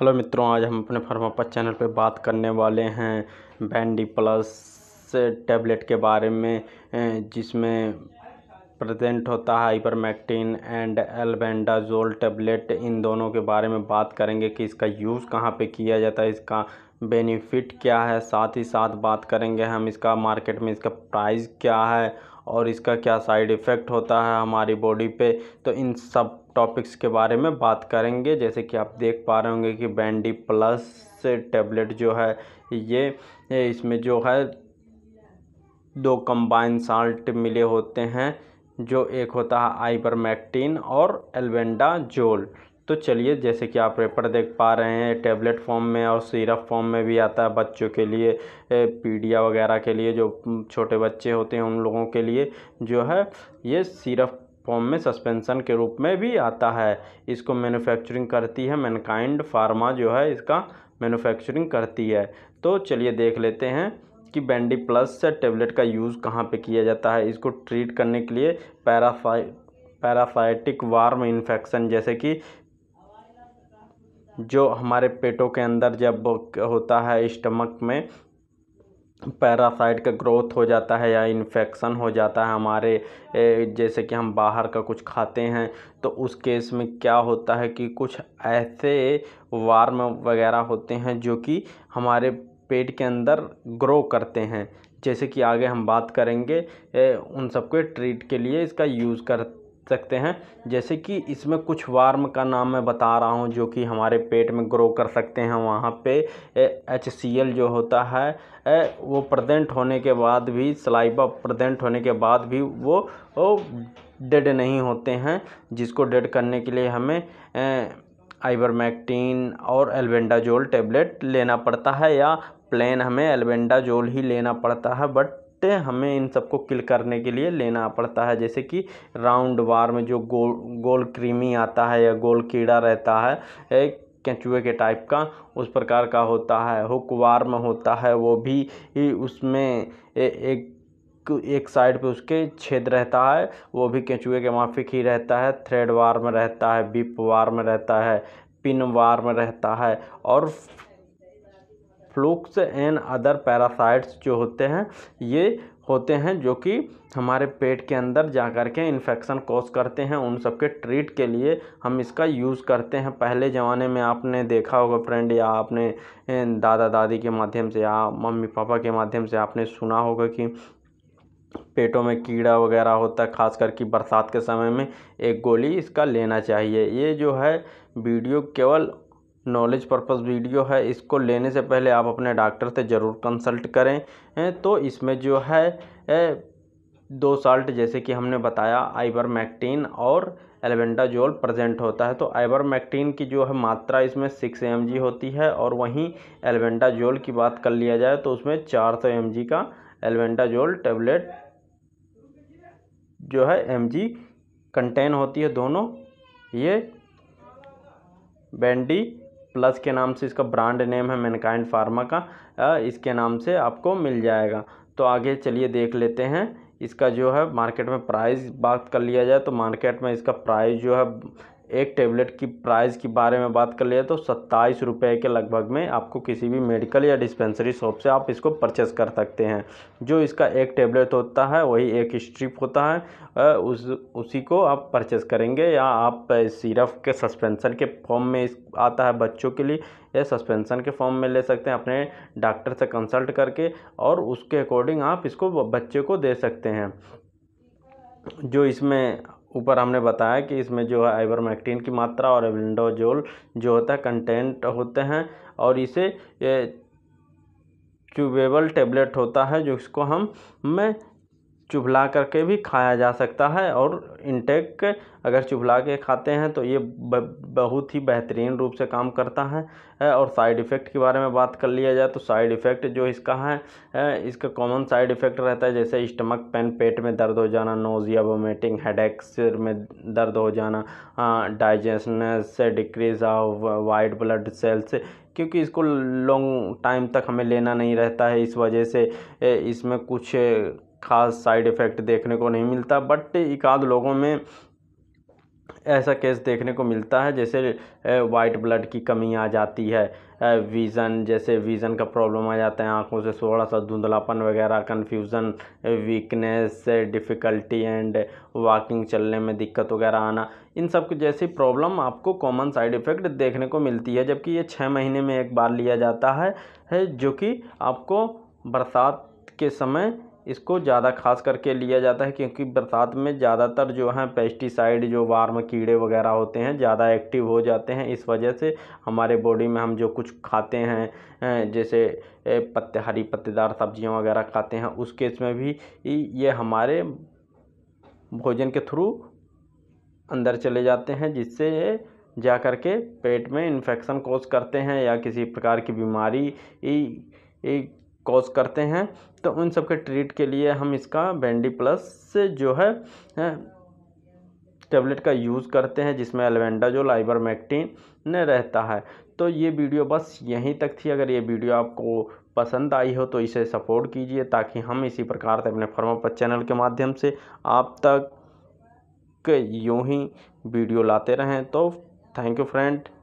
hello मित्रों आज हम अपने फार्मापा चैनल पर बात करने वाले हैं बैंडी प्लस टैबलेट के बारे में जिसमें प्रेजेंट होता है मैक्टीन एंड एल्बेंडाजोल टैबलेट इन दोनों के बारे में बात करेंगे कि इसका यूज़ कहाँ पे किया जाता है इसका बेनिफिट क्या है साथ ही साथ बात करेंगे हम इसका मार्केट में इसका प्राइस क्या है और इसका क्या साइड इफ़ेक्ट होता है हमारी बॉडी पे तो इन सब टॉपिक्स के बारे में बात करेंगे जैसे कि आप देख पा रहे होंगे कि बैंडी प्लस टैबलेट जो है ये इसमें जो है दो कम्बाइन साल्ट मिले होते हैं जो एक होता है आइबरमैक्टीन और एलवेंडा जोल तो चलिए जैसे कि आप पेपर देख पा रहे हैं टेबलेट फॉर्म में और सिरप फॉर्म में भी आता है बच्चों के लिए पीडिया वगैरह के लिए जो छोटे बच्चे होते हैं उन लोगों के लिए जो है ये सिरप फॉर्म में सस्पेंसन के रूप में भी आता है इसको मैन्युफैक्चरिंग करती है मैनकाइंड फार्मा जो है इसका मैन्युफैक्चरिंग करती है तो चलिए देख लेते हैं कि बैंडी प्लस टेबलेट का यूज़ कहाँ पे किया जाता है इसको ट्रीट करने के लिए पैराफाइ पैराफाइटिक वार्म इन्फेक्शन जैसे कि जो हमारे पेटों के अंदर जब होता है स्टमक में पैरासाइट का ग्रोथ हो जाता है या इन्फेक्शन हो जाता है हमारे जैसे कि हम बाहर का कुछ खाते हैं तो उस केस में क्या होता है कि कुछ ऐसे वार्म वगैरह होते हैं जो कि हमारे पेट के अंदर ग्रो करते हैं जैसे कि आगे हम बात करेंगे उन सबको ट्रीट के लिए इसका यूज़ कर सकते हैं जैसे कि इसमें कुछ वार्म का नाम मैं बता रहा हूँ जो कि हमारे पेट में ग्रो कर सकते हैं वहाँ पे एच सी एल जो होता है वो प्रजेंट होने के बाद भी सलाइबा प्रजेंट होने के बाद भी वो, वो डेड नहीं होते हैं जिसको डेड करने के लिए हमें आइबरमैक्टीन और एलबेंडाजोल टेबलेट लेना पड़ता है या प्लेन हमें एलबेंडाजोल ही लेना पड़ता है बट हमें इन सबको किल करने के लिए लेना पड़ता है जैसे कि राउंड वार में जो गोल गोल क्रीमी आता है या गोल कीड़ा रहता है एक कैचुए के टाइप का उस प्रकार का होता है हुक वार में होता है वो भी उसमें ए, एक एक साइड पे उसके छेद रहता है वो भी कैचुए के माफिक ही रहता है थ्रेड वार में रहता है बिप वार में रहता है पिन वार में रहता है और फ्लूक्स एंड अदर पैरासाइट्स जो होते हैं ये होते हैं जो कि हमारे पेट के अंदर जा कर के इन्फेक्शन कॉज करते हैं उन सब के ट्रीट के लिए हम इसका यूज़ करते हैं पहले ज़माने में आपने देखा होगा फ्रेंड या आपने दादा दादी के माध्यम से या मम्मी पापा के माध्यम से आपने सुना होगा कि पेटों में कीड़ा वगैरह होता है ख़ास करके बरसात के समय में एक गोली इसका लेना चाहिए ये जो है वीडियो केवल नॉलेज पर्पस वीडियो है इसको लेने से पहले आप अपने डॉक्टर से ज़रूर कंसल्ट करें तो इसमें जो है दो साल्ट जैसे कि हमने बताया आइबर मैक्टीन और एलवेंडाजोल प्रेजेंट होता है तो आइबर मैक्टीन की जो है मात्रा इसमें सिक्स एम होती है और वहीं एलवेंडाजोल की बात कर लिया जाए तो उसमें चार सौ एम का एलवेंडाजोल टेबलेट जो है एम कंटेन होती है दोनों ये बैंडी प्लस के नाम से इसका ब्रांड नेम है मैनकाइंड फार्मा का इसके नाम से आपको मिल जाएगा तो आगे चलिए देख लेते हैं इसका जो है मार्केट में प्राइस बात कर लिया जाए तो मार्केट में इसका प्राइस जो है एक टेबलेट की प्राइस के बारे में बात कर लिया तो सत्ताईस रुपये के लगभग में आपको किसी भी मेडिकल या डिस्पेंसरी शॉप से आप इसको परचेस कर सकते हैं जो इसका एक टेबलेट होता है वही एक स्ट्रिप होता है उस उसी को आप परचेस करेंगे या आप सिरप के सस्पेंसन के फॉर्म में इस आता है बच्चों के लिए या सस्पेंसन के फॉर्म में ले सकते हैं अपने डॉक्टर से कंसल्ट करके और उसके अकॉर्डिंग आप इसको बच्चे को दे सकते हैं जो इसमें ऊपर हमने बताया कि इसमें जो है आइवरमेक्टिन की मात्रा और एविंडोजोल जो होता है कंटेंट होते हैं और इसे चुबेबल टेबलेट होता है जो इसको हम में चुभला करके भी खाया जा सकता है और इंटेक अगर चुभला के खाते हैं तो ये बहुत ही बेहतरीन रूप से काम करता है और साइड इफ़ेक्ट के बारे में बात कर लिया जाए तो साइड इफ़ेक्ट जो इसका है इसका कॉमन साइड इफ़ेक्ट रहता है जैसे स्टमक पेन पेट में दर्द हो जाना नोज़िया वोमिटिंग हेडेक सिर में दर्द हो जाना digestions decrease of white blood cells क्योंकि इसको लॉन्ग टाइम तक हमें लेना नहीं रहता है इस वजह से इसमें कुछ खास साइड इफ़ेक्ट देखने को नहीं मिलता बट एक आध लोगों में ऐसा केस देखने को मिलता है जैसे वाइट ब्लड की कमी आ जाती है विज़न जैसे विज़न का प्रॉब्लम आ जाता है आँखों से थोड़ा सा धुंधलापन वगैरह confusion weakness difficulty and walking चलने में दिक्कत वगैरह आना इन सब जैसी प्रॉब्लम आपको कॉमन साइड इफ़ेक्ट देखने को मिलती है जबकि ये छः महीने में एक बार लिया जाता है जो कि आपको बरसात के समय इसको ज़्यादा खास करके लिया जाता है क्योंकि बरसात में ज़्यादातर जो हैं पेस्टिसाइड जो वार्म कीड़े वगैरह होते हैं ज़्यादा एक्टिव हो जाते हैं इस वजह से हमारे बॉडी में हम जो कुछ खाते हैं जैसे पत्ते हरी पत्तेदार सब्जियां वगैरह खाते हैं उस केस में भी ये हमारे भोजन के थ्रू अंदर चले जाते हैं जिससे ये जा कर के पेट में इन्फेक्शन कोज करते हैं या किसी प्रकार की बीमारी कॉज करते हैं तो उन सब के ट्रीट के लिए हम इसका बेंडी प्लस से जो है, है टैबलेट का यूज़ करते हैं जिसमें एलवेंडा जो लाइबर आइबरमेक्टिन रहता है तो ये वीडियो बस यहीं तक थी अगर ये वीडियो आपको पसंद आई हो तो इसे सपोर्ट कीजिए ताकि हम इसी प्रकार से अपने फर्मा पर चैनल के माध्यम से आप तक यूँ ही वीडियो लाते रहें तो थैंक यू फ्रेंड